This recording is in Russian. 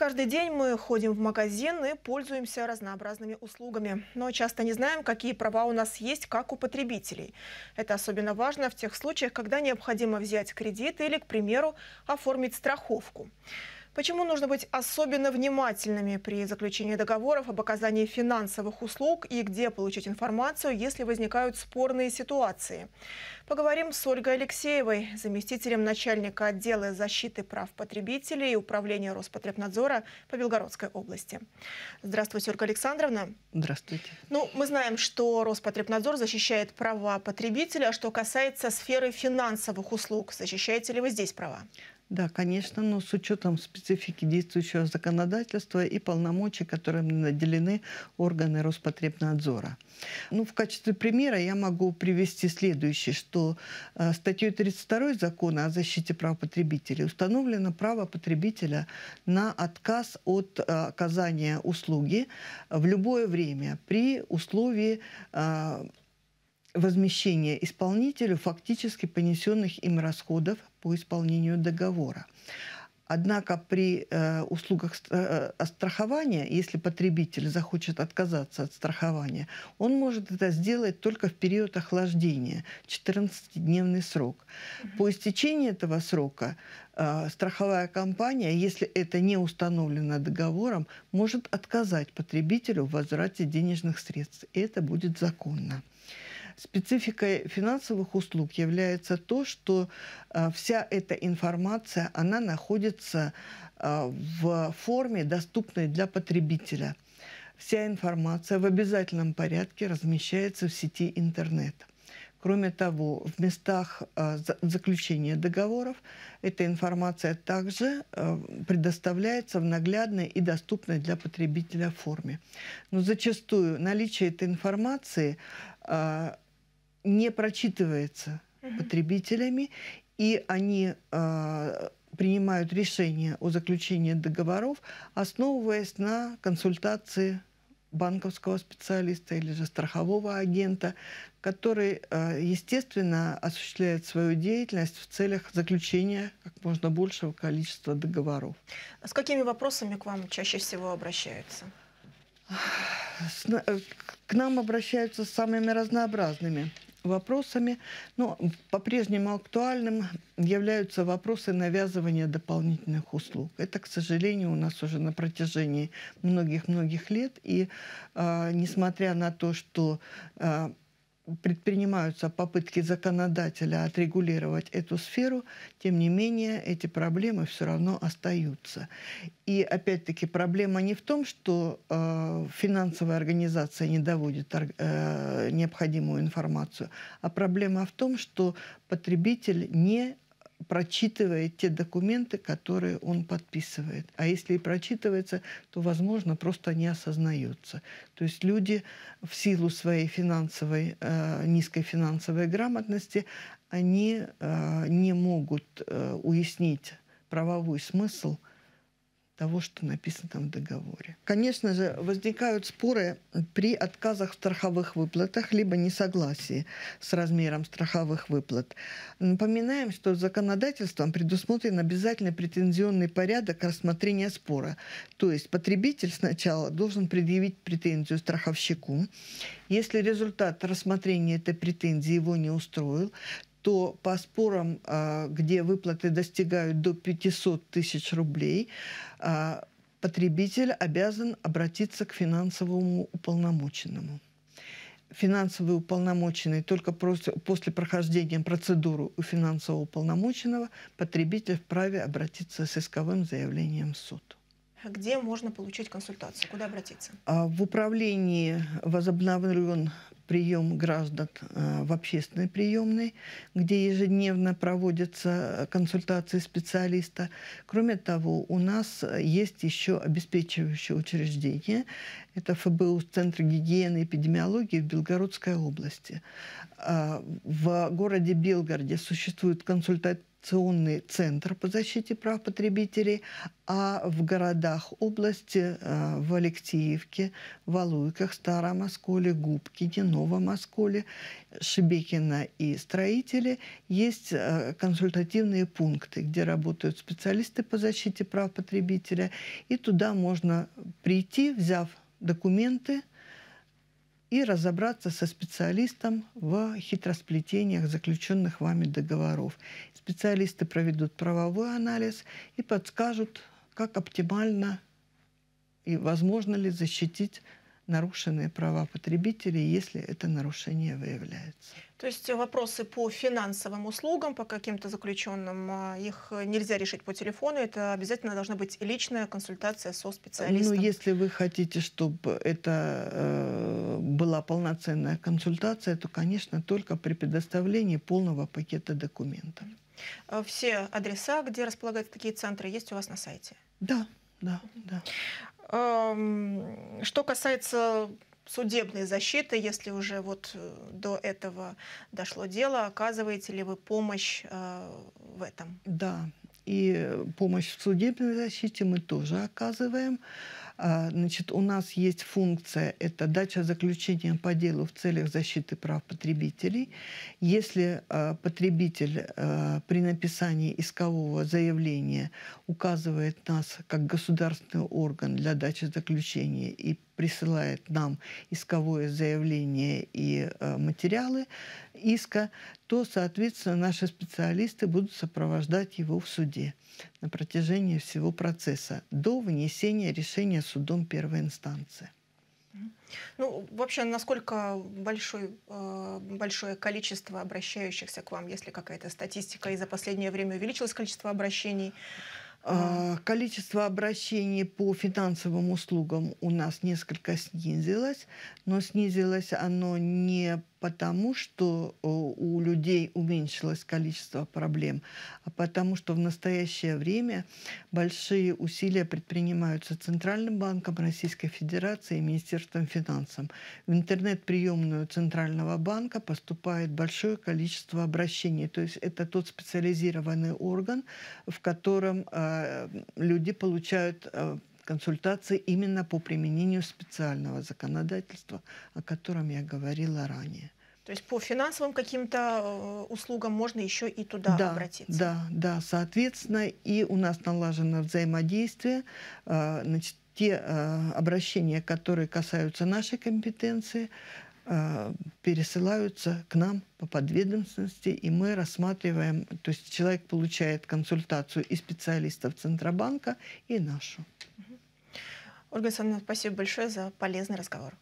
Каждый день мы ходим в магазин и пользуемся разнообразными услугами. Но часто не знаем, какие права у нас есть, как у потребителей. Это особенно важно в тех случаях, когда необходимо взять кредит или, к примеру, оформить страховку. Почему нужно быть особенно внимательными при заключении договоров об оказании финансовых услуг и где получить информацию, если возникают спорные ситуации? Поговорим с Ольгой Алексеевой, заместителем начальника отдела защиты прав потребителей и управления Роспотребнадзора по Белгородской области. Здравствуйте, Ольга Александровна. Здравствуйте. Ну, мы знаем, что Роспотребнадзор защищает права потребителя. А что касается сферы финансовых услуг, защищаете ли вы здесь права? Да, конечно, но с учетом специфики действующего законодательства и полномочий, которыми наделены органы Роспотребнадзора. Ну, в качестве примера я могу привести следующее, что э, статьей 32 закона о защите прав потребителей установлено право потребителя на отказ от э, оказания услуги в любое время при условии э, возмещение исполнителю фактически понесенных им расходов по исполнению договора. Однако при э, услугах э, э, страхования, если потребитель захочет отказаться от страхования, он может это сделать только в период охлаждения, 14-дневный срок. Mm-hmm. По истечении этого срока э, страховая компания, если это не установлено договором, может отказать потребителю в возврате денежных средств. И это будет законно. Спецификой финансовых услуг является то, что э, вся эта информация, она находится э, в форме, доступной для потребителя. Вся информация в обязательном порядке размещается в сети интернет. Кроме того, в местах э, заключения договоров эта информация также предоставляется в наглядной и доступной для потребителя форме. Но зачастую наличие этой информации а, не прочитывается угу. потребителями, и они э, принимают решения о заключении договоров, основываясь на консультации банковского специалиста или же страхового агента, который, а, естественно, осуществляет свою деятельность в целях заключения как можно большего количества договоров. С какими вопросами к вам чаще всего обращаются? Э, к нам обращаются с самыми разнообразными вопросами, но по-прежнему актуальным являются вопросы навязывания дополнительных услуг. Это, к сожалению, у нас уже на протяжении многих-многих лет. И э, несмотря на то, что э, предпринимаются попытки законодателя отрегулировать эту сферу, тем не менее эти проблемы все равно остаются. И опять-таки проблема не в том, что э, финансовая организация не доводит э, необходимую информацию, а проблема в том, что потребитель не прочитывает те документы, которые он подписывает. А если и прочитывается, то, возможно, просто не осознается. То есть люди в силу своей финансовой, э, низкой финансовой грамотности, они э, не могут э, уяснить правовой смысл – того, что написано там в договоре. Конечно же, возникают споры при отказах в страховых выплатах, либо несогласии с размером страховых выплат. Напоминаем, что законодательством предусмотрен обязательный претензионный порядок рассмотрения спора. То есть потребитель сначала должен предъявить претензию страховщику. Если результат рассмотрения этой претензии его не устроил, то по спорам, а, где выплаты достигают до 500 тысяч рублей, а, потребитель обязан обратиться к финансовому уполномоченному. Финансовый уполномоченный только после прохождения процедуры у финансового уполномоченного потребитель вправе обратиться с исковым заявлением в суд. А где можно получить консультацию? Куда обратиться? В управлении возобновлен прием граждан э, в общественной приемной, где ежедневно проводятся э, консультации специалиста. Кроме того, у нас э, есть еще обеспечивающее учреждение. Это ФБУ Центр гигиены и эпидемиологии в Белгородской области. А, в городе Белгороде существует консультативный координационный центр по защите прав потребителей, а в городах области э, в Алексеевке, Валуйках, Старом Осколе, Губкине, Новом Осколе, Шебекина и Строители есть э, консультативные пункты, где работают специалисты по защите прав потребителя, и туда можно прийти, взяв документы, и разобраться со специалистом в хитросплетениях заключенных вами договоров. Специалисты проведут правовой анализ и подскажут, как оптимально и возможно ли защитить нарушенные права потребителей, если это нарушение выявляется. То есть вопросы по финансовым услугам, по каким-то заключенным, а, их э, нельзя решить по телефону, это обязательно должна быть личная консультация со специалистом. Ну, если вы хотите, чтобы это э, была полноценная консультация, то, конечно, только при предоставлении полного пакета документов. А все адреса, где располагаются такие центры, есть у вас на сайте? Да, да, да. Эм, что касается судебной защиты, если уже вот э, до этого дошло дело, оказываете ли вы помощь э, в этом? Да, и помощь в судебной защите мы тоже оказываем. А, значит, у нас есть функция – это дача заключения по делу в целях защиты прав потребителей. Если э, потребитель э, при написании искового заявления указывает нас как государственный орган для дачи заключения и присылает нам исковое заявление и э, материалы иска, то, соответственно, наши специалисты будут сопровождать его в суде на протяжении всего процесса до вынесения решения судом первой инстанции. Ну, вообще, насколько большой, э, большое количество обращающихся к вам, если какая-то статистика, и за последнее время увеличилось количество обращений? А, количество обращений по финансовым услугам у нас несколько снизилось, но снизилось оно не потому, что э, у людей уменьшилось количество проблем, а потому что в настоящее время большие усилия предпринимаются Центральным банком Российской Федерации и Министерством финансов. В интернет-приемную Центрального банка поступает большое количество обращений. То есть это тот специализированный орган, в котором э, а, люди получают а, консультации именно по применению специального законодательства, о котором я говорила ранее. То есть по финансовым каким-то э, услугам можно еще и туда да, обратиться. Да, да, соответственно, и у нас налажено взаимодействие. А, значит, те обращения, которые касаются нашей компетенции, а, пересылаются к нам по подведомственности, и мы рассматриваем, то есть человек получает консультацию и специалистов Центробанка, и нашу. Ольга Александровна, спасибо большое за полезный разговор.